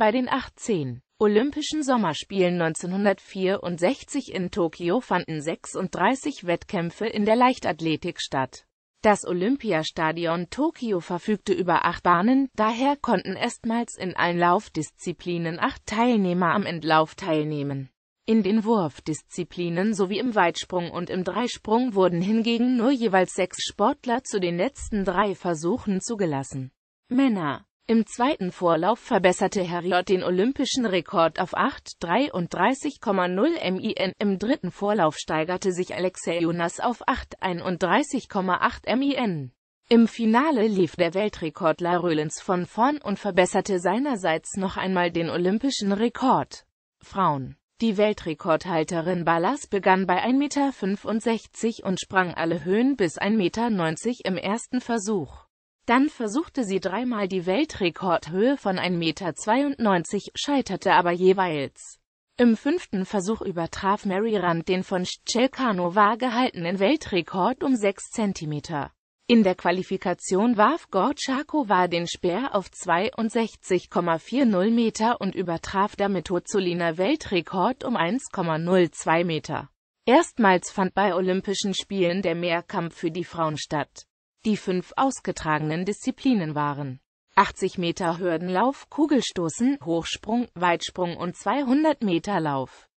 Bei den 18 Olympischen Sommerspielen 1964 in Tokio fanden 36 Wettkämpfe in der Leichtathletik statt. Das Olympiastadion Tokio verfügte über acht Bahnen, daher konnten erstmals in allen Laufdisziplinen acht Teilnehmer am Entlauf teilnehmen. In den Wurfdisziplinen sowie im Weitsprung und im Dreisprung wurden hingegen nur jeweils sechs Sportler zu den letzten drei Versuchen zugelassen. Männer im zweiten Vorlauf verbesserte Herriot den olympischen Rekord auf 8,33,0 MIN. Im dritten Vorlauf steigerte sich Alexei Jonas auf 8,31,8 MIN. Im Finale lief der Weltrekordler Röhlens von vorn und verbesserte seinerseits noch einmal den olympischen Rekord. Frauen. Die Weltrekordhalterin Ballas begann bei 1,65 Meter und sprang alle Höhen bis 1,90 Meter im ersten Versuch. Dann versuchte sie dreimal die Weltrekordhöhe von 1,92 Meter, scheiterte aber jeweils. Im fünften Versuch übertraf Mary Rand den von Scelcanova gehaltenen Weltrekord um 6 cm. In der Qualifikation warf Gortschakova den Speer auf 62,40 Meter und übertraf damit Huzzoliner Weltrekord um 1,02 Meter. Erstmals fand bei Olympischen Spielen der Mehrkampf für die Frauen statt die fünf ausgetragenen Disziplinen waren. 80 Meter Hürdenlauf, Kugelstoßen, Hochsprung, Weitsprung und 200 Meter Lauf.